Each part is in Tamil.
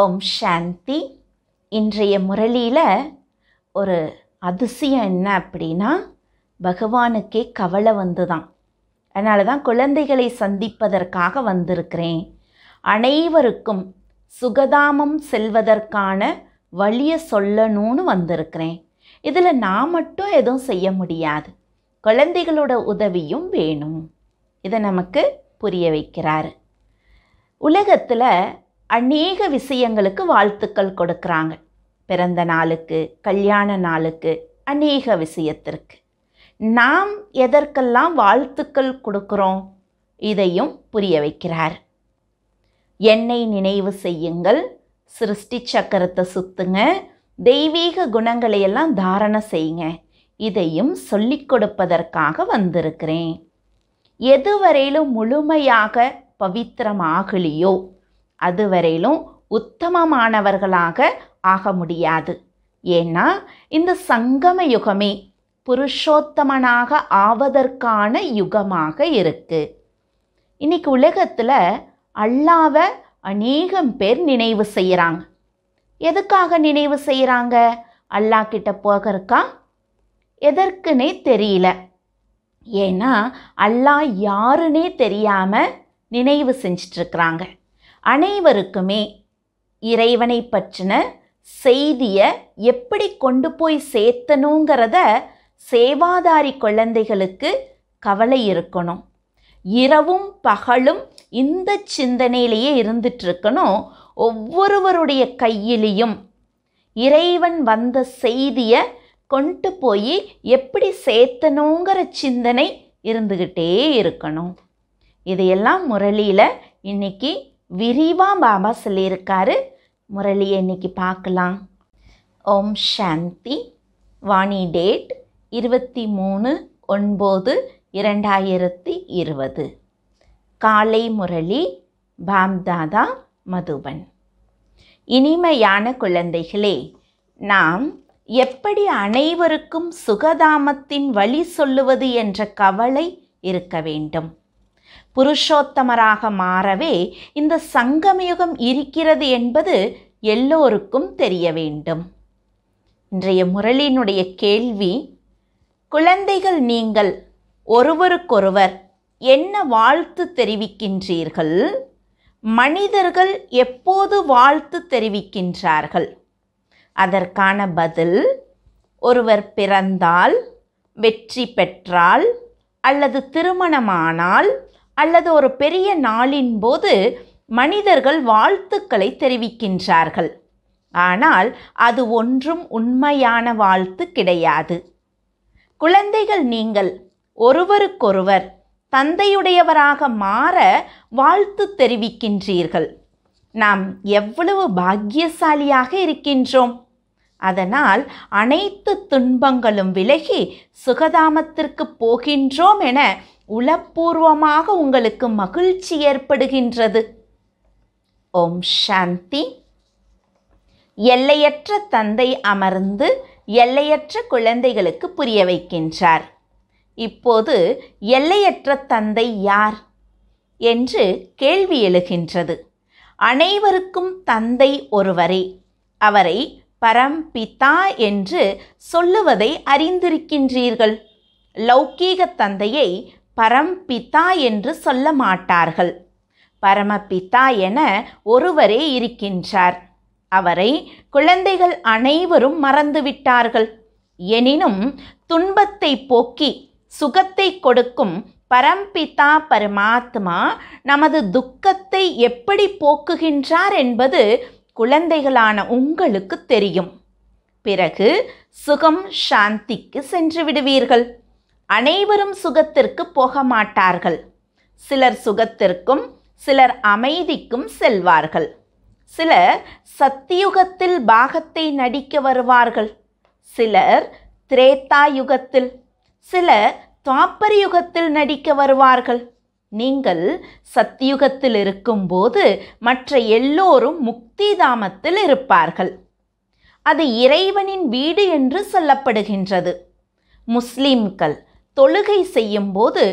ஓம் சாந்தி இன்றைய முரளியில் ஒரு அதிசயம் என்ன அப்படின்னா பகவானுக்கே கவலை வந்து தான் அதனால தான் குழந்தைகளை சந்திப்பதற்காக வந்திருக்கிறேன் அனைவருக்கும் சுகதாமம் செல்வதற்கான வழியை சொல்லணும்னு வந்திருக்கிறேன் இதில் நான் மட்டும் எதுவும் செய்ய முடியாது குழந்தைகளோட உதவியும் வேணும் இதை நமக்கு புரிய வைக்கிறார் உலகத்தில் அநேக விஷயங்களுக்கு வாழ்த்துக்கள் கொடுக்குறாங்க பிறந்த நாளுக்கு கல்யாண நாளுக்கு அநேக விஷயத்திற்கு நாம் எதற்கெல்லாம் வாழ்த்துக்கள் கொடுக்குறோம் இதையும் புரிய வைக்கிறார் என்னை நினைவு செய்யுங்கள் சிருஷ்டி சக்கரத்தை சுத்துங்க தெய்வீக குணங்களை எல்லாம் தாரணை செய்யுங்க இதையும் சொல்லிக் கொடுப்பதற்காக வந்திருக்கிறேன் எதுவரையிலும் முழுமையாக பவித்திரமாகலியோ அதுவரையிலும் உத்தமமானவர்களாக ஆக முடியாது ஏன்னா இந்த சங்கம யுகமே புருஷோத்தமனாக ஆவதற்கான யுகமாக இருக்கு இன்னைக்கு உலகத்தில் அல்லாவ அநேகம் பேர் நினைவு செய்கிறாங்க எதுக்காக நினைவு செய்கிறாங்க அல்லா கிட்ட போகிறக்கா எதற்குனே தெரியல ஏன்னா அல்லா யாருன்னே தெரியாமல் நினைவு செஞ்சிட்ருக்குறாங்க அனைவருக்குமே இறைவனை பற்றின செய்தியை எப்படி கொண்டு போய் சேர்த்தணுங்கிறத சேவாதாரி குழந்தைகளுக்கு கவலை இருக்கணும் இரவும் பகலும் இந்த சிந்தனையிலேயே இருந்துட்டுருக்கணும் ஒவ்வொருவருடைய கையிலையும் இறைவன் வந்த செய்தியை கொண்டு போய் எப்படி சேர்த்தணுங்கிற சிந்தனை இருந்துக்கிட்டே இருக்கணும் இதையெல்லாம் முரளியில் இன்றைக்கி விரிவாக பாபா சொல்லியிருக்காரு முரளியை இன்னைக்கு பார்க்கலாம் ஓம் சாந்தி வாணி டேட் இருபத்தி மூணு ஒன்பது இரண்டாயிரத்தி இருபது காலை முரளி பாம்தாதா மதுபன் இனிமையான குழந்தைகளே நாம் எப்படி அனைவருக்கும் சுகதாமத்தின் வழி சொல்லுவது என்ற கவலை இருக்க வேண்டும் புருஷோத்தமராக மாறவே இந்த சங்கமயுகம் இருக்கிறது என்பது எல்லோருக்கும் தெரிய வேண்டும் இன்றைய முரளியினுடைய கேள்வி குழந்தைகள் நீங்கள் ஒருவருக்கொருவர் என்ன வாழ்த்து தெரிவிக்கின்றீர்கள் மனிதர்கள் எப்போது வாழ்த்து தெரிவிக்கின்றார்கள் அதற்கான பதில் ஒருவர் பிறந்தால் வெற்றி பெற்றால் அல்லது திருமணமானால் அல்லது ஒரு பெரிய நாளின் போது மனிதர்கள் வாழ்த்துக்களை தெரிவிக்கின்றார்கள் ஆனால் அது ஒன்றும் உண்மையான வாழ்த்து கிடையாது குழந்தைகள் நீங்கள் ஒருவருக்கொருவர் தந்தையுடையவராக மாற வாழ்த்து தெரிவிக்கின்றீர்கள் நாம் எவ்வளவு பாக்கியசாலியாக இருக்கின்றோம் அதனால் அனைத்து துன்பங்களும் விலகி சுகதாமத்திற்கு போகின்றோம் என உளப்பூர்வமாக உங்களுக்கு மகிழ்ச்சி ஏற்படுகின்றது ஓம் சாந்தி எல்லையற்ற தந்தை அமர்ந்து எல்லையற்ற குழந்தைகளுக்கு புரிய வைக்கின்றார் இப்போது எல்லையற்ற தந்தை யார் என்று கேள்வி எழுகின்றது அனைவருக்கும் தந்தை ஒருவரே அவரை பரம்பிதா என்று சொல்லுவதை அறிந்திருக்கின்றீர்கள் லௌகீக தந்தையை பரம்பிதா என்று சொல்ல மாட்டார்கள் பரமபிதா என ஒருவரே இருக்கின்றார் அவரை குழந்தைகள் அனைவரும் மறந்துவிட்டார்கள் எனினும் துன்பத்தை போக்கி சுகத்தை கொடுக்கும் பரம்பிதா பரமாத்மா நமது துக்கத்தை எப்படி போக்குகின்றார் என்பது குழந்தைகளான உங்களுக்கு தெரியும் பிறகு சுகம் சாந்திக்கு சென்று விடுவீர்கள் அனைவரும் சுகத்திற்கு போக மாட்டார்கள் சிலர் சுகத்திற்கும் சிலர் அமைதிக்கும் செல்வார்கள் சிலர் சத்தியுகத்தில் பாகத்தை நடிக்க வருவார்கள் சிலர் திரேத்தா யுகத்தில் சிலர் யுகத்தில் நடிக்க வருவார்கள் நீங்கள் சத்தியுகத்தில் இருக்கும்போது மற்ற எல்லோரும் முக்தி தாமத்தில் இருப்பார்கள் அது இறைவனின் வீடு என்று சொல்லப்படுகின்றது முஸ்லீம்கள் தொழுகை செய்யும்போது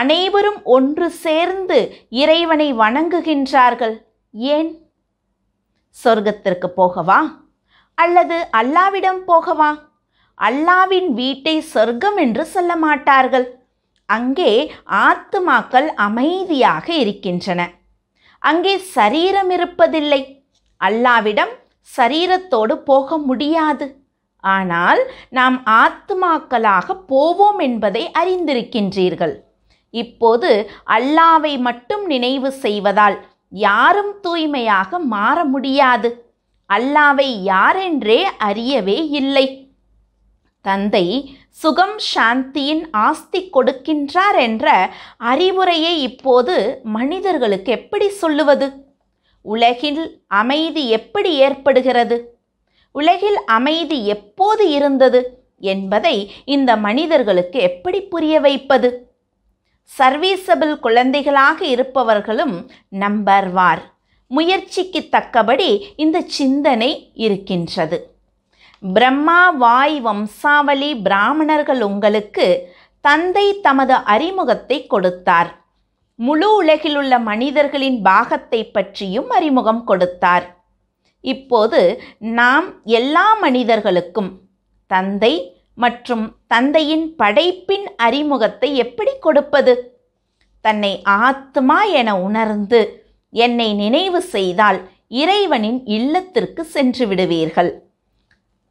அனைவரும் ஒன்று சேர்ந்து இறைவனை வணங்குகின்றார்கள் ஏன் சொர்க்கத்திற்கு போகவா அல்லது அல்லாவிடம் போகவா அல்லாவின் வீட்டை சொர்க்கம் என்று சொல்ல மாட்டார்கள் அங்கே ஆத்துமாக்கள் அமைதியாக இருக்கின்றன அங்கே சரீரம் இருப்பதில்லை அல்லாவிடம் சரீரத்தோடு போக முடியாது ஆனால் நாம் ஆத்மாக்களாக போவோம் என்பதை அறிந்திருக்கின்றீர்கள் இப்போது அல்லாவை மட்டும் நினைவு செய்வதால் யாரும் தூய்மையாக மாற முடியாது அல்லாவை யாரென்றே அறியவே இல்லை தந்தை சுகம் சாந்தியின் ஆஸ்தி கொடுக்கின்றார் என்ற அறிவுரையை இப்போது மனிதர்களுக்கு எப்படி சொல்லுவது உலகில் அமைதி எப்படி ஏற்படுகிறது உலகில் அமைதி எப்போது இருந்தது என்பதை இந்த மனிதர்களுக்கு எப்படி புரிய வைப்பது சர்வீசபிள் குழந்தைகளாக இருப்பவர்களும் நம்பர்வார் முயற்சிக்கு தக்கபடி இந்த சிந்தனை இருக்கின்றது பிரம்மா வாய் வம்சாவளி பிராமணர்கள் உங்களுக்கு தந்தை தமது அறிமுகத்தை கொடுத்தார் முழு உலகிலுள்ள மனிதர்களின் பாகத்தை பற்றியும் அறிமுகம் கொடுத்தார் இப்போது நாம் எல்லா மனிதர்களுக்கும் தந்தை மற்றும் தந்தையின் படைப்பின் அறிமுகத்தை எப்படி கொடுப்பது தன்னை ஆத்மா என உணர்ந்து என்னை நினைவு செய்தால் இறைவனின் இல்லத்திற்கு சென்று விடுவீர்கள்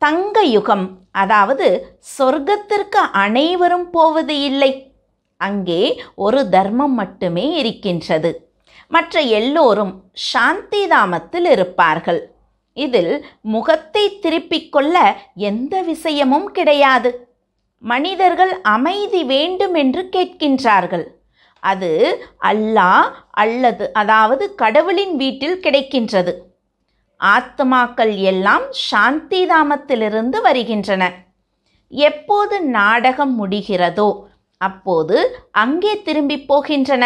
தங்க யுகம் அதாவது சொர்க்கத்திற்கு அனைவரும் போவது இல்லை அங்கே ஒரு தர்மம் மட்டுமே இருக்கின்றது மற்ற எல்லோரும் சாந்தி தாமத்தில் இருப்பார்கள் இதில் முகத்தை திருப்பிக் கொள்ள எந்த விஷயமும் கிடையாது மனிதர்கள் அமைதி வேண்டும் என்று கேட்கின்றார்கள் அது அல்லாஹ் அல்லது அதாவது கடவுளின் வீட்டில் கிடைக்கின்றது ஆத்மாக்கள் எல்லாம் சாந்தி தாமத்திலிருந்து வருகின்றன எப்போது நாடகம் முடிகிறதோ அப்போது அங்கே திரும்பி போகின்றன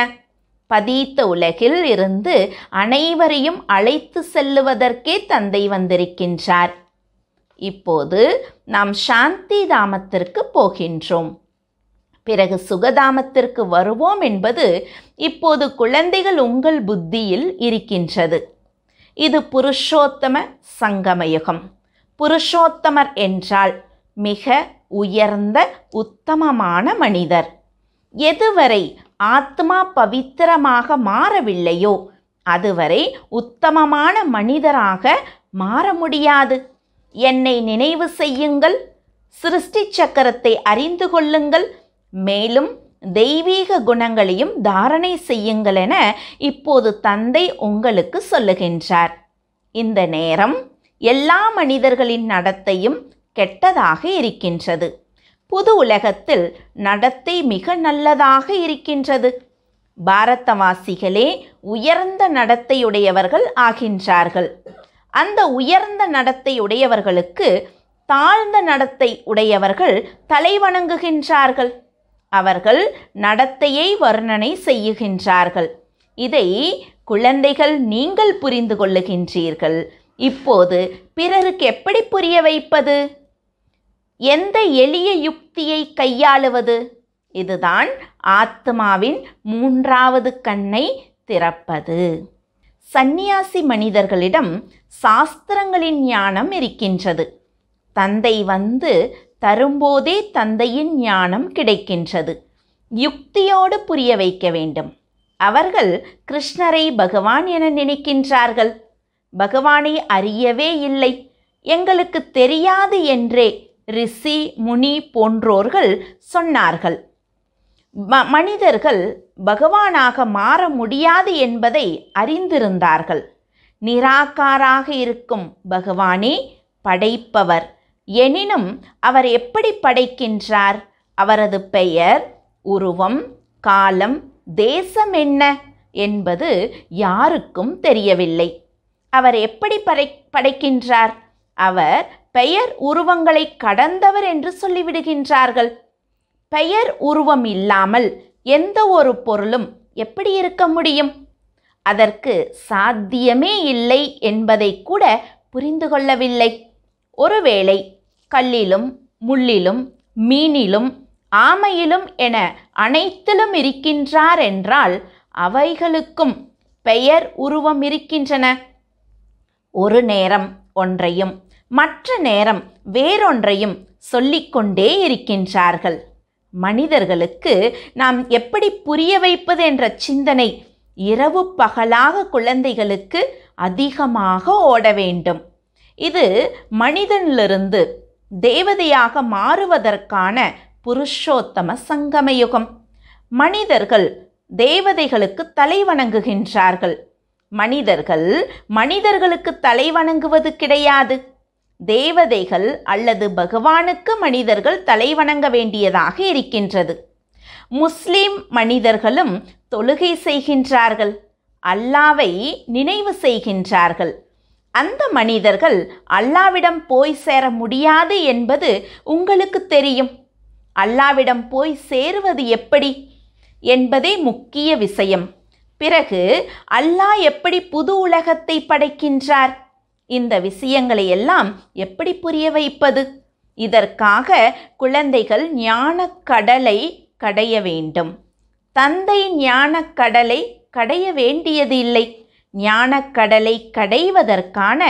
பதீத்த உலகில் இருந்து அனைவரையும் அழைத்து செல்லுவதற்கே தந்தை வந்திருக்கின்றார் இப்போது நாம் சாந்தி தாமத்திற்கு போகின்றோம் பிறகு சுகதாமத்திற்கு வருவோம் என்பது இப்போது குழந்தைகள் உங்கள் புத்தியில் இருக்கின்றது இது புருஷோத்தம சங்கமயுகம் புருஷோத்தமர் என்றால் மிக உயர்ந்த உத்தமமான மனிதர் எதுவரை ஆத்மா பவித்திரமாக மாறவில்லையோ அதுவரை உத்தமமான மனிதராக மாற முடியாது என்னை நினைவு செய்யுங்கள் சிருஷ்டி சக்கரத்தை அறிந்து கொள்ளுங்கள் மேலும் தெய்வீக குணங்களையும் தாரணை செய்யுங்கள் என இப்போது தந்தை உங்களுக்கு சொல்லுகின்றார் இந்த நேரம் எல்லா மனிதர்களின் நடத்தையும் கெட்டதாக இருக்கின்றது புது உலகத்தில் நடத்தை மிக நல்லதாக இருக்கின்றது பாரதவாசிகளே உயர்ந்த நடத்தையுடையவர்கள் ஆகின்றார்கள் அந்த உயர்ந்த நடத்தையுடையவர்களுக்கு தாழ்ந்த நடத்தை உடையவர்கள் தலைவணங்குகின்றார்கள் அவர்கள் நடத்தையை வர்ணனை செய்யுகின்றார்கள் இதை குழந்தைகள் நீங்கள் புரிந்து கொள்ளுகின்றீர்கள் இப்போது பிறருக்கு எப்படி புரிய வைப்பது எந்த எளிய யுக்தியை கையாளுவது இதுதான் ஆத்மாவின் மூன்றாவது கண்ணை திறப்பது சந்நியாசி மனிதர்களிடம் சாஸ்திரங்களின் ஞானம் இருக்கின்றது தந்தை வந்து தரும்போதே தந்தையின் ஞானம் கிடைக்கின்றது யுக்தியோடு புரிய வைக்க வேண்டும் அவர்கள் கிருஷ்ணரை பகவான் என நினைக்கின்றார்கள் பகவானை அறியவே இல்லை எங்களுக்கு தெரியாது என்றே ரிஷி முனி போன்றோர்கள் சொன்னார்கள் ம மனிதர்கள் பகவானாக மாற முடியாது என்பதை அறிந்திருந்தார்கள் நிராகாராக இருக்கும் பகவானே படைப்பவர் எனினும் அவர் எப்படி படைக்கின்றார் அவரது பெயர் உருவம் காலம் தேசம் என்ன என்பது யாருக்கும் தெரியவில்லை அவர் எப்படி படை படைக்கின்றார் அவர் பெயர் உருவங்களை கடந்தவர் என்று சொல்லிவிடுகின்றார்கள் பெயர் உருவம் இல்லாமல் எந்த ஒரு பொருளும் எப்படி இருக்க முடியும் அதற்கு சாத்தியமே இல்லை என்பதை கூட புரிந்து கொள்ளவில்லை ஒருவேளை கல்லிலும் முள்ளிலும் மீனிலும் ஆமையிலும் என அனைத்திலும் இருக்கின்றார் என்றால் அவைகளுக்கும் பெயர் உருவம் இருக்கின்றன ஒரு நேரம் ஒன்றையும் மற்ற நேரம் வேறொன்றையும் சொல்லிக்கொண்டே இருக்கின்றார்கள் மனிதர்களுக்கு நாம் எப்படி புரிய வைப்பது என்ற சிந்தனை இரவு பகலாக குழந்தைகளுக்கு அதிகமாக ஓட வேண்டும் இது மனிதனிலிருந்து தேவதையாக மாறுவதற்கான புருஷோத்தம சங்கமயுகம் மனிதர்கள் தேவதைகளுக்கு தலை வணங்குகின்றார்கள் மனிதர்கள் மனிதர்களுக்கு தலை வணங்குவது கிடையாது தேவதைகள் அல்லது பகவானுக்கு மனிதர்கள் தலை வணங்க வேண்டியதாக இருக்கின்றது முஸ்லிம் மனிதர்களும் தொழுகை செய்கின்றார்கள் அல்லாவை நினைவு செய்கின்றார்கள் அந்த மனிதர்கள் அல்லாவிடம் போய் சேர முடியாது என்பது உங்களுக்கு தெரியும் அல்லாவிடம் போய் சேருவது எப்படி என்பதே முக்கிய விஷயம் பிறகு அல்லாஹ் எப்படி புது உலகத்தை படைக்கின்றார் இந்த விஷயங்களை எல்லாம் எப்படி புரிய வைப்பது இதற்காக குழந்தைகள் ஞானக்கடலை கடைய வேண்டும் தந்தை ஞானக்கடலை கடைய வேண்டியதில்லை ஞானக்கடலை கடைவதற்கான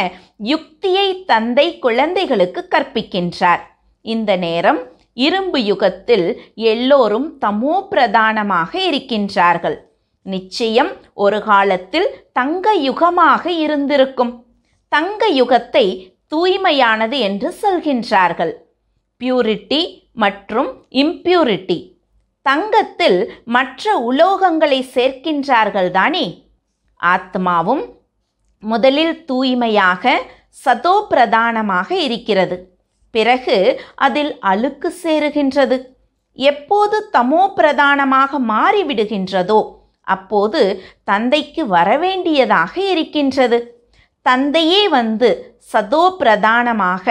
யுக்தியை தந்தை குழந்தைகளுக்கு கற்பிக்கின்றார் இந்த நேரம் இரும்பு யுகத்தில் எல்லோரும் தமோ பிரதானமாக இருக்கின்றார்கள் நிச்சயம் ஒரு காலத்தில் தங்க யுகமாக இருந்திருக்கும் தங்க யுகத்தை தூய்மையானது என்று சொல்கின்றார்கள் பியூரிட்டி மற்றும் இம்பியூரிட்டி தங்கத்தில் மற்ற உலோகங்களை சேர்க்கின்றார்கள் தானே ஆத்மாவும் முதலில் தூய்மையாக சதோ பிரதானமாக இருக்கிறது பிறகு அதில் அழுக்கு சேருகின்றது எப்போது தமோ பிரதானமாக மாறிவிடுகின்றதோ அப்போது தந்தைக்கு வரவேண்டியதாக இருக்கின்றது தந்தையே வந்து சதோ பிரதானமாக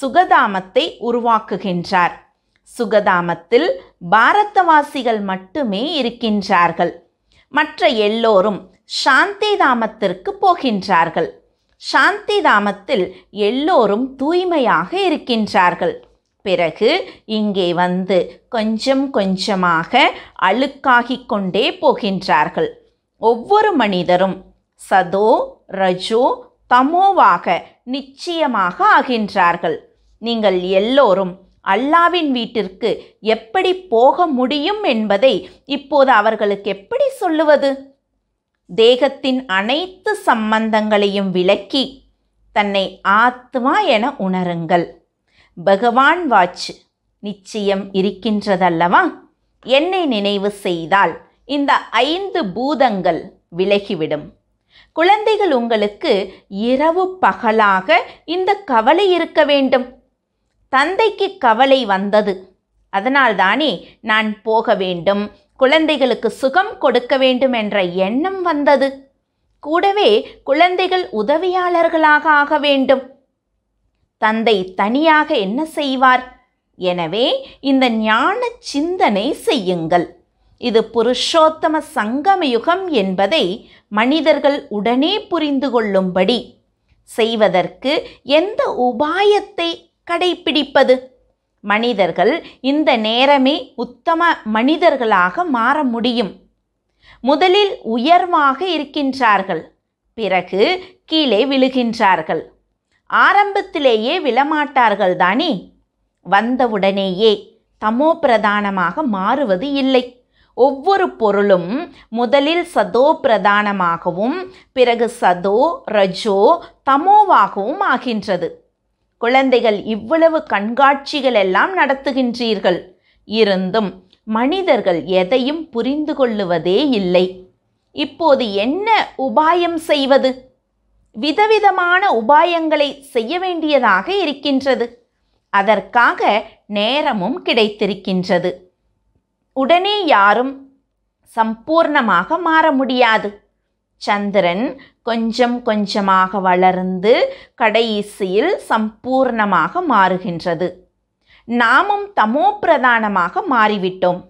சுகதாமத்தை உருவாக்குகின்றார் சுகதாமத்தில் பாரதவாசிகள் மட்டுமே இருக்கின்றார்கள் மற்ற எல்லோரும் சாந்தி தாமத்திற்கு போகின்றார்கள் சாந்தி தாமத்தில் எல்லோரும் தூய்மையாக இருக்கின்றார்கள் பிறகு இங்கே வந்து கொஞ்சம் கொஞ்சமாக அழுக்காகிக் கொண்டே போகின்றார்கள் ஒவ்வொரு மனிதரும் சதோ ரஜோ தமோவாக நிச்சயமாக ஆகின்றார்கள் நீங்கள் எல்லோரும் அல்லாவின் வீட்டிற்கு எப்படி போக முடியும் என்பதை இப்போது அவர்களுக்கு எப்படி சொல்லுவது தேகத்தின் அனைத்து சம்பந்தங்களையும் விலக்கி தன்னை ஆத்மா என உணருங்கள் பகவான் வாட்ச் நிச்சயம் இருக்கின்றதல்லவா என்னை நினைவு செய்தால் இந்த ஐந்து பூதங்கள் விலகிவிடும் குழந்தைகள் உங்களுக்கு இரவு பகலாக இந்த கவலை இருக்க வேண்டும் தந்தைக்கு கவலை வந்தது அதனால்தானே நான் போக வேண்டும் குழந்தைகளுக்கு சுகம் கொடுக்க வேண்டும் என்ற எண்ணம் வந்தது கூடவே குழந்தைகள் உதவியாளர்களாக ஆக வேண்டும் தந்தை தனியாக என்ன செய்வார் எனவே இந்த ஞான சிந்தனை செய்யுங்கள் இது புருஷோத்தம சங்கமயுகம் என்பதை மனிதர்கள் உடனே புரிந்து கொள்ளும்படி செய்வதற்கு எந்த உபாயத்தை கடைபிடிப்பது மனிதர்கள் இந்த நேரமே உத்தம மனிதர்களாக மாற முடியும் முதலில் உயர்வாக இருக்கின்றார்கள் பிறகு கீழே விழுகின்றார்கள் ஆரம்பத்திலேயே விழமாட்டார்கள் தானே வந்தவுடனேயே தமோ பிரதானமாக மாறுவது இல்லை ஒவ்வொரு பொருளும் முதலில் சதோ பிரதானமாகவும் பிறகு சதோ ரஜோ தமோவாகவும் ஆகின்றது குழந்தைகள் இவ்வளவு கண்காட்சிகள் எல்லாம் நடத்துகின்றீர்கள் இருந்தும் மனிதர்கள் எதையும் புரிந்து கொள்ளுவதே இல்லை இப்போது என்ன உபாயம் செய்வது விதவிதமான உபாயங்களை செய்ய வேண்டியதாக இருக்கின்றது அதற்காக நேரமும் கிடைத்திருக்கின்றது உடனே யாரும் சம்பூர்ணமாக மாற முடியாது சந்திரன் கொஞ்சம் கொஞ்சமாக வளர்ந்து கடைசியில் சம்பூர்ணமாக மாறுகின்றது நாமும் தமோ பிரதானமாக மாறிவிட்டோம்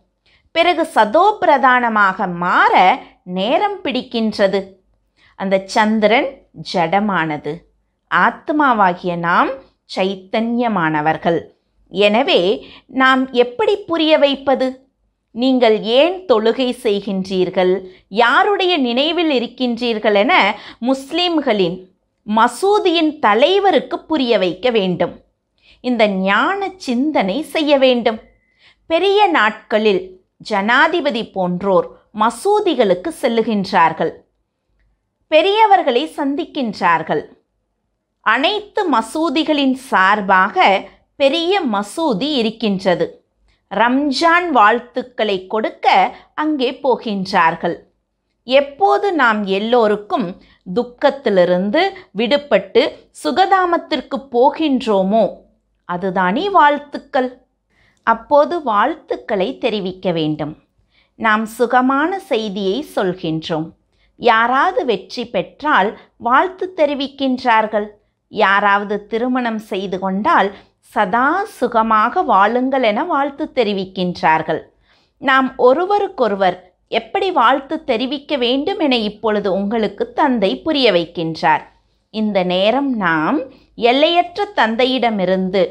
பிறகு சதோ பிரதானமாக மாற நேரம் பிடிக்கின்றது அந்த சந்திரன் ஜடமானது ஆத்மாவாகிய நாம் சைத்தன்யமானவர்கள் எனவே நாம் எப்படி புரிய வைப்பது நீங்கள் ஏன் தொழுகை செய்கின்றீர்கள் யாருடைய நினைவில் இருக்கின்றீர்கள் என முஸ்லிம்களின் மசூதியின் தலைவருக்கு புரிய வைக்க வேண்டும் இந்த ஞான சிந்தனை செய்ய வேண்டும் பெரிய நாட்களில் ஜனாதிபதி போன்றோர் மசூதிகளுக்கு செல்லுகின்றார்கள் பெரியவர்களை சந்திக்கின்றார்கள் அனைத்து மசூதிகளின் சார்பாக பெரிய மசூதி இருக்கின்றது ரம்ஜான் வாழ்த்துக்களை கொடுக்க அங்கே போகின்றார்கள் எப்போது நாம் எல்லோருக்கும் துக்கத்திலிருந்து விடுபட்டு சுகதாமத்திற்கு போகின்றோமோ அதுதானே வாழ்த்துக்கள் அப்போது வாழ்த்துக்களை தெரிவிக்க வேண்டும் நாம் சுகமான செய்தியை சொல்கின்றோம் யாராவது வெற்றி பெற்றால் வாழ்த்து தெரிவிக்கின்றார்கள் யாராவது திருமணம் செய்து கொண்டால் சதா சுகமாக வாழுங்கள் என வாழ்த்து தெரிவிக்கின்றார்கள் நாம் ஒருவருக்கொருவர் எப்படி வாழ்த்து தெரிவிக்க வேண்டும் என இப்பொழுது உங்களுக்கு தந்தை புரிய வைக்கின்றார் இந்த நேரம் நாம் எல்லையற்ற தந்தையிடமிருந்து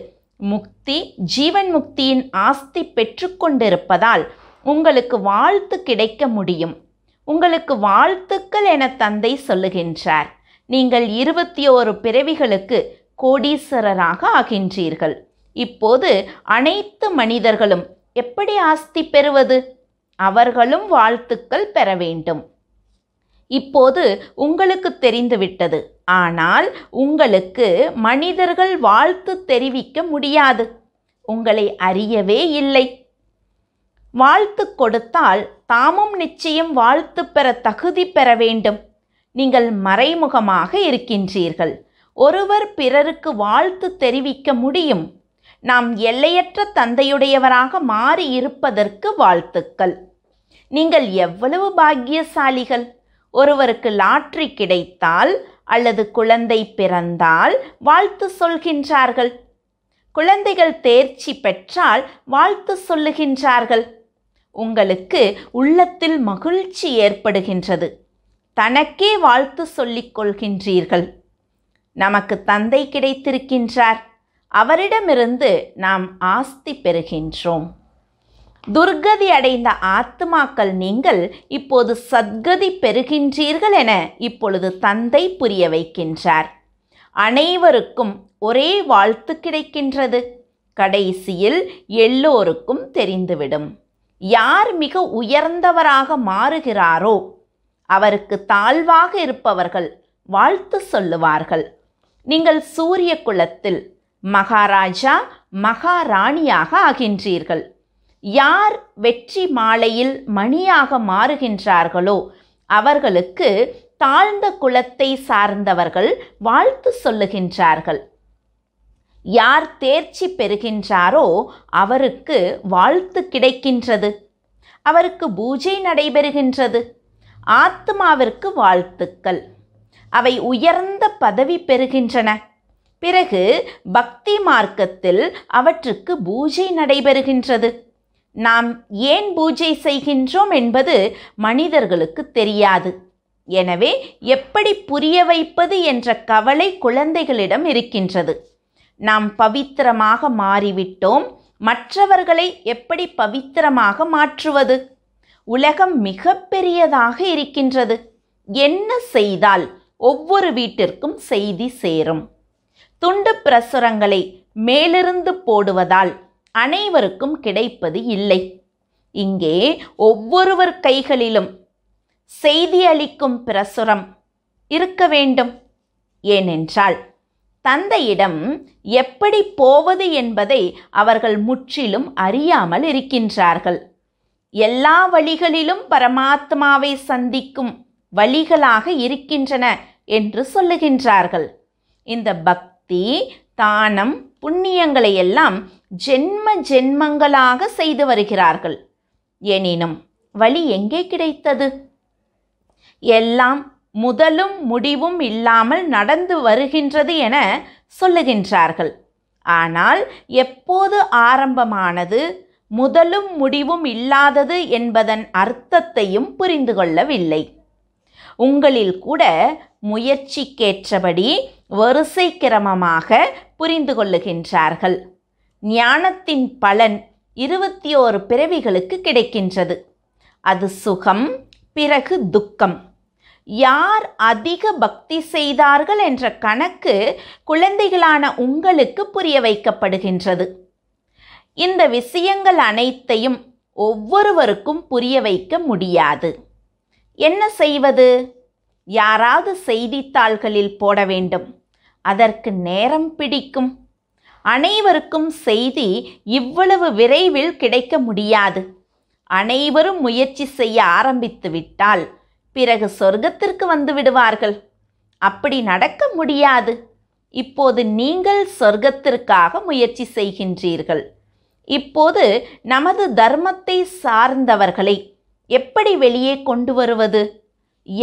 முக்தி ஜீவன் முக்தியின் ஆஸ்தி பெற்றுக்கொண்டிருப்பதால் உங்களுக்கு வாழ்த்து கிடைக்க முடியும் உங்களுக்கு வாழ்த்துக்கள் என தந்தை சொல்லுகின்றார் நீங்கள் இருபத்தி ஓரு பிறவிகளுக்கு கோடீஸ்வரராக ஆகின்றீர்கள் இப்போது அனைத்து மனிதர்களும் எப்படி ஆஸ்தி பெறுவது அவர்களும் வாழ்த்துக்கள் பெற வேண்டும் இப்போது உங்களுக்கு தெரிந்துவிட்டது ஆனால் உங்களுக்கு மனிதர்கள் வாழ்த்து தெரிவிக்க முடியாது உங்களை அறியவே இல்லை வாழ்த்து கொடுத்தால் தாமும் நிச்சயம் வாழ்த்து பெற தகுதி பெற வேண்டும் நீங்கள் மறைமுகமாக இருக்கின்றீர்கள் ஒருவர் பிறருக்கு வாழ்த்து தெரிவிக்க முடியும் நாம் எல்லையற்ற தந்தையுடையவராக மாறி இருப்பதற்கு வாழ்த்துக்கள் நீங்கள் எவ்வளவு பாக்கியசாலிகள் ஒருவருக்கு லாட்ரி கிடைத்தால் அல்லது குழந்தை பிறந்தால் வாழ்த்து சொல்கின்றார்கள் குழந்தைகள் தேர்ச்சி பெற்றால் வாழ்த்து சொல்லுகின்றார்கள் உங்களுக்கு உள்ளத்தில் மகிழ்ச்சி ஏற்படுகின்றது தனக்கே வாழ்த்து சொல்லிக் கொள்கின்றீர்கள் நமக்கு தந்தை கிடைத்திருக்கின்றார் அவரிடமிருந்து நாம் ஆஸ்தி பெறுகின்றோம் துர்கதி அடைந்த ஆத்மாக்கள் நீங்கள் இப்போது சத்கதி பெறுகின்றீர்கள் என இப்பொழுது தந்தை புரிய வைக்கின்றார் அனைவருக்கும் ஒரே வாழ்த்து கிடைக்கின்றது கடைசியில் எல்லோருக்கும் தெரிந்துவிடும் யார் மிக உயர்ந்தவராக மாறுகிறாரோ அவருக்கு தாழ்வாக இருப்பவர்கள் வாழ்த்து சொல்லுவார்கள் நீங்கள் சூரிய குலத்தில் மகாராஜா மகாராணியாக ஆகின்றீர்கள் யார் வெற்றி மாலையில் மணியாக மாறுகின்றார்களோ அவர்களுக்கு தாழ்ந்த குலத்தை சார்ந்தவர்கள் வாழ்த்து சொல்லுகின்றார்கள் யார் தேர்ச்சி பெறுகின்றாரோ அவருக்கு வாழ்த்து கிடைக்கின்றது அவருக்கு பூஜை நடைபெறுகின்றது ஆத்மாவிற்கு வாழ்த்துக்கள் அவை உயர்ந்த பதவி பெறுகின்றன பிறகு பக்தி மார்க்கத்தில் அவற்றுக்கு பூஜை நடைபெறுகின்றது நாம் ஏன் பூஜை செய்கின்றோம் என்பது மனிதர்களுக்கு தெரியாது எனவே எப்படி புரிய வைப்பது என்ற கவலை குழந்தைகளிடம் இருக்கின்றது நாம் பவித்திரமாக மாறிவிட்டோம் மற்றவர்களை எப்படி பவித்திரமாக மாற்றுவது உலகம் மிக இருக்கின்றது என்ன செய்தால் ஒவ்வொரு வீட்டிற்கும் செய்தி சேரும் துண்டு பிரசுரங்களை மேலிருந்து போடுவதால் அனைவருக்கும் கிடைப்பது இல்லை இங்கே ஒவ்வொருவர் கைகளிலும் செய்தி அளிக்கும் பிரசுரம் இருக்க வேண்டும் ஏனென்றால் தந்தையிடம் எப்படி போவது என்பதை அவர்கள் முற்றிலும் அறியாமல் இருக்கின்றார்கள் எல்லா வழிகளிலும் பரமாத்மாவை சந்திக்கும் வழிகளாக இருக்கின்றன என்று சொல்லுகின்றார்கள் இந்த பக்தி தானம் புண்ணியங்களை எல்லாம் ஜென்ம ஜென்மங்களாக செய்து வருகிறார்கள் எனினும் வழி எங்கே கிடைத்தது எல்லாம் முதலும் முடிவும் இல்லாமல் நடந்து வருகின்றது என சொல்லுகின்றார்கள் ஆனால் எப்போது ஆரம்பமானது முதலும் முடிவும் இல்லாதது என்பதன் அர்த்தத்தையும் புரிந்து கொள்ளவில்லை உங்களில் கூட முயற்சிக்கேற்றபடி வரிசை கிரமமாக புரிந்து கொள்ளுகின்றார்கள் ஞானத்தின் பலன் இருபத்தி ஓரு பிறவிகளுக்கு கிடைக்கின்றது அது சுகம் பிறகு துக்கம் யார் அதிக பக்தி செய்தார்கள் என்ற கணக்கு குழந்தைகளான உங்களுக்கு புரிய வைக்கப்படுகின்றது இந்த விஷயங்கள் அனைத்தையும் ஒவ்வொருவருக்கும் புரிய வைக்க முடியாது என்ன செய்வது யாராவது செய்தித்தாள்களில் போட வேண்டும் அதற்கு நேரம் பிடிக்கும் அனைவருக்கும் செய்தி இவ்வளவு விரைவில் கிடைக்க முடியாது அனைவரும் முயற்சி செய்ய ஆரம்பித்து விட்டால் பிறகு சொர்க்கத்திற்கு வந்து விடுவார்கள் அப்படி நடக்க முடியாது இப்போது நீங்கள் சொர்க்கத்திற்காக முயற்சி செய்கின்றீர்கள் இப்போது நமது தர்மத்தை சார்ந்தவர்களை எப்படி வெளியே கொண்டு வருவது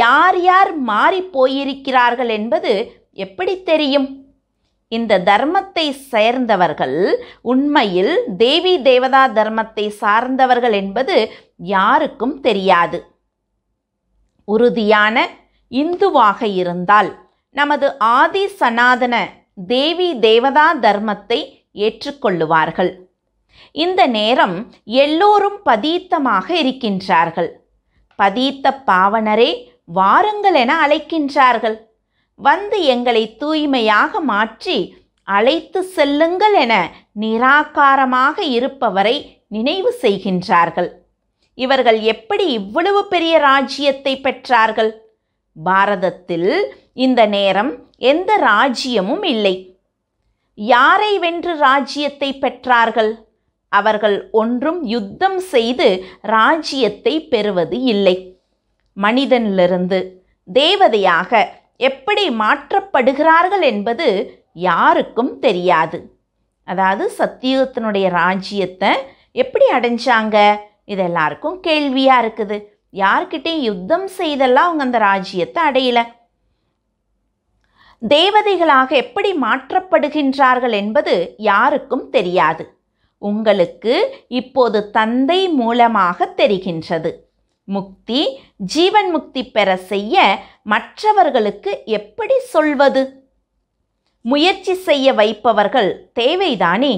யார் யார் மாறி போயிருக்கிறார்கள் என்பது எப்படி தெரியும் இந்த தர்மத்தை சேர்ந்தவர்கள் உண்மையில் தேவி தேவதா தர்மத்தை சார்ந்தவர்கள் என்பது யாருக்கும் தெரியாது உறுதியான இந்துவாக இருந்தால் நமது ஆதி சனாதன தேவி தேவதா தர்மத்தை ஏற்றுக்கொள்ளுவார்கள் இந்த நேரம் எல்லோரும் பதீத்தமாக இருக்கின்றார்கள் பதீத்த பாவனரே வாருங்கள் என அழைக்கின்றார்கள் வந்து எங்களை தூய்மையாக மாற்றி அழைத்து செல்லுங்கள் என நிராகாரமாக இருப்பவரை நினைவு செய்கின்றார்கள் இவர்கள் எப்படி இவ்வளவு பெரிய ராஜ்யத்தை பெற்றார்கள் பாரதத்தில் இந்த நேரம் எந்த ராஜ்யமும் இல்லை யாரை வென்று ராஜ்யத்தை பெற்றார்கள் அவர்கள் ஒன்றும் யுத்தம் செய்து ராஜ்யத்தை பெறுவது இல்லை மனிதனிலிருந்து தேவதையாக எப்படி மாற்றப்படுகிறார்கள் என்பது யாருக்கும் தெரியாது அதாவது சத்தியுகத்தினுடைய ராஜ்யத்தை எப்படி அடைஞ்சாங்க இது எல்லாருக்கும் கேள்வியாக இருக்குது யார்கிட்டையும் யுத்தம் செய்தெல்லாம் அவங்க அந்த ராஜ்யத்தை அடையலை தேவதைகளாக எப்படி மாற்றப்படுகின்றார்கள் என்பது யாருக்கும் தெரியாது உங்களுக்கு இப்போது தந்தை மூலமாக தெரிகின்றது முக்தி ஜீவன் முக்தி பெற செய்ய மற்றவர்களுக்கு எப்படி சொல்வது முயற்சி செய்ய வைப்பவர்கள் தேவைதானே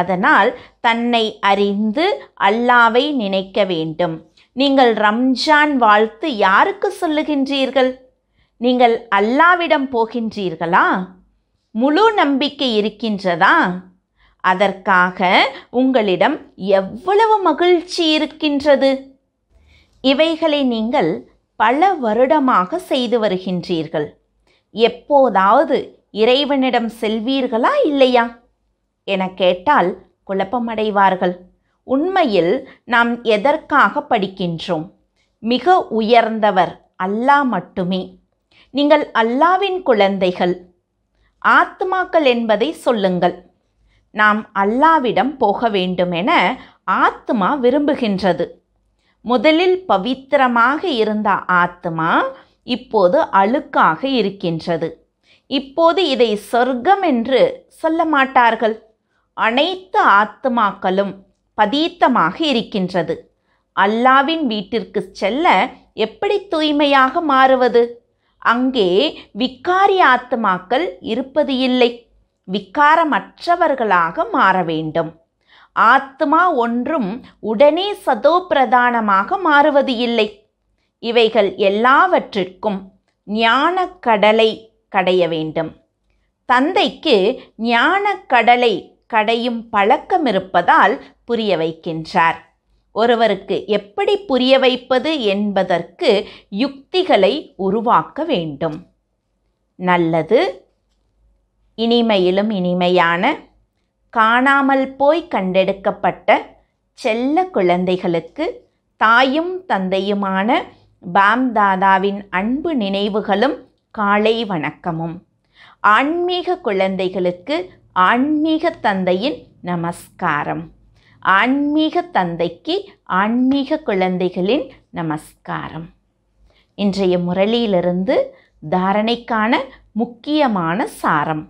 அதனால் தன்னை அறிந்து அல்லாவை நினைக்க வேண்டும் நீங்கள் ரம்ஜான் வாழ்த்து யாருக்கு சொல்லுகின்றீர்கள் நீங்கள் அல்லாவிடம் போகின்றீர்களா முழு நம்பிக்கை இருக்கின்றதா அதற்காக உங்களிடம் எவ்வளவு மகிழ்ச்சி இருக்கின்றது இவைகளை நீங்கள் பல வருடமாக செய்து வருகின்றீர்கள் எப்போதாவது இறைவனிடம் செல்வீர்களா இல்லையா என கேட்டால் குழப்பமடைவார்கள் உண்மையில் நாம் எதற்காக படிக்கின்றோம் மிக உயர்ந்தவர் அல்லாஹ் மட்டுமே நீங்கள் அல்லாவின் குழந்தைகள் ஆத்மாக்கள் என்பதை சொல்லுங்கள் நாம் அல்லாவிடம் போக வேண்டுமென ஆத்மா விரும்புகின்றது முதலில் பவித்திரமாக இருந்த ஆத்மா இப்போது அழுக்காக இருக்கின்றது இப்போது இதை சொர்க்கம் என்று சொல்ல மாட்டார்கள் அனைத்து ஆத்மாக்களும் பதீத்தமாக இருக்கின்றது அல்லாவின் வீட்டிற்கு செல்ல எப்படி தூய்மையாக மாறுவது அங்கே விக்காரி ஆத்மாக்கள் இருப்பது இல்லை விக்காரமற்றவர்களாக மாற வேண்டும் ஆத்மா ஒன்றும் உடனே சதோ பிரதானமாக மாறுவது இல்லை இவைகள் எல்லாவற்றிற்கும் ஞான கடலை கடைய வேண்டும் தந்தைக்கு ஞான கடலை கடையும் பழக்கம் இருப்பதால் புரிய வைக்கின்றார் ஒருவருக்கு எப்படி புரிய வைப்பது என்பதற்கு யுக்திகளை உருவாக்க வேண்டும் நல்லது இனிமையிலும் இனிமையான காணாமல் போய் கண்டெடுக்கப்பட்ட செல்ல குழந்தைகளுக்கு தாயும் தந்தையுமான பாம் தாதாவின் அன்பு நினைவுகளும் காலை வணக்கமும் ஆன்மீக குழந்தைகளுக்கு ஆன்மீக தந்தையின் நமஸ்காரம் ஆன்மீக தந்தைக்கு ஆன்மீக குழந்தைகளின் நமஸ்காரம் இன்றைய முரளியிலிருந்து தாரணைக்கான முக்கியமான சாரம்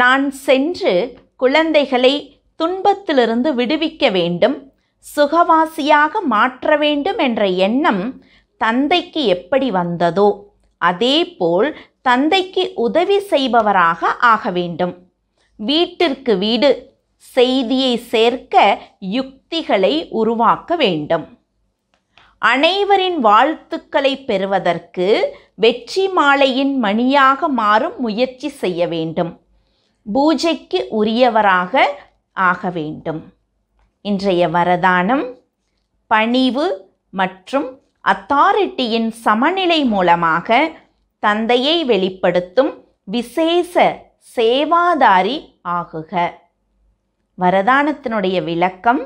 நான் சென்று குழந்தைகளை துன்பத்திலிருந்து விடுவிக்க வேண்டும் சுகவாசியாக மாற்ற வேண்டும் என்ற எண்ணம் தந்தைக்கு எப்படி வந்ததோ அதேபோல் தந்தைக்கு உதவி செய்பவராக ஆக வேண்டும் வீட்டிற்கு வீடு செய்தியை சேர்க்க யுக்திகளை உருவாக்க வேண்டும் அனைவரின் வாழ்த்துக்களை பெறுவதற்கு வெற்றி மாலையின் மணியாக மாறும் முயற்சி செய்ய வேண்டும் பூஜைக்கு உரியவராக ஆக வேண்டும் இன்றைய வரதானம் பணிவு மற்றும் அத்தாரிட்டியின் சமநிலை மூலமாக தந்தையை வெளிப்படுத்தும் விசேஷ சேவாதாரி ஆகுக வரதானத்தினுடைய விளக்கம்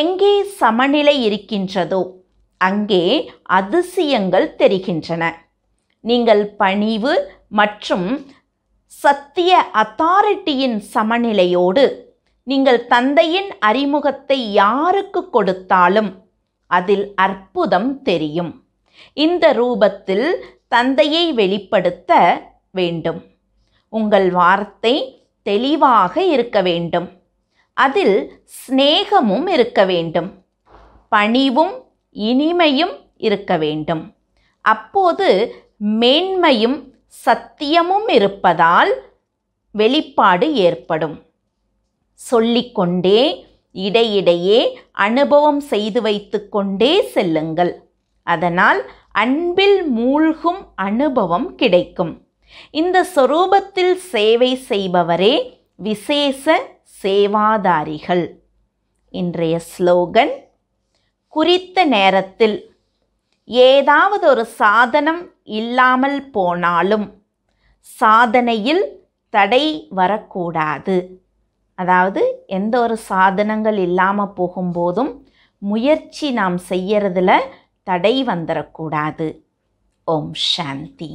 எங்கே சமநிலை இருக்கின்றதோ அங்கே அதிசயங்கள் தெரிகின்றன நீங்கள் பணிவு மற்றும் சத்திய அத்தாரிட்டியின் சமநிலையோடு நீங்கள் தந்தையின் அறிமுகத்தை யாருக்கு கொடுத்தாலும் அதில் அற்புதம் தெரியும் இந்த ரூபத்தில் தந்தையை வெளிப்படுத்த வேண்டும் உங்கள் வார்த்தை தெளிவாக இருக்க வேண்டும் அதில் ஸ்நேகமும் இருக்க வேண்டும் பணிவும் இனிமையும் இருக்க வேண்டும் அப்போது மேன்மையும் சத்தியமும் இருப்பதால் வெளிப்பாடு ஏற்படும் சொல்லிக்கொண்டே இடையிடையே அனுபவம் செய்து வைத்து கொண்டே செல்லுங்கள் அதனால் அன்பில் மூழ்கும் அனுபவம் கிடைக்கும் இந்த சொரூபத்தில் சேவை செய்பவரே விசேஷ சேவாதாரிகள் இன்றைய ஸ்லோகன் குறித்த நேரத்தில் ஏதாவது ஒரு சாதனம் இல்லாமல் போனாலும் சாதனையில் தடை வரக்கூடாது அதாவது எந்த ஒரு சாதனங்கள் இல்லாமல் போகும்போதும் முயற்சி நாம் செய்யறதுல தடை வந்துடக்கூடாது ஓம் சாந்தி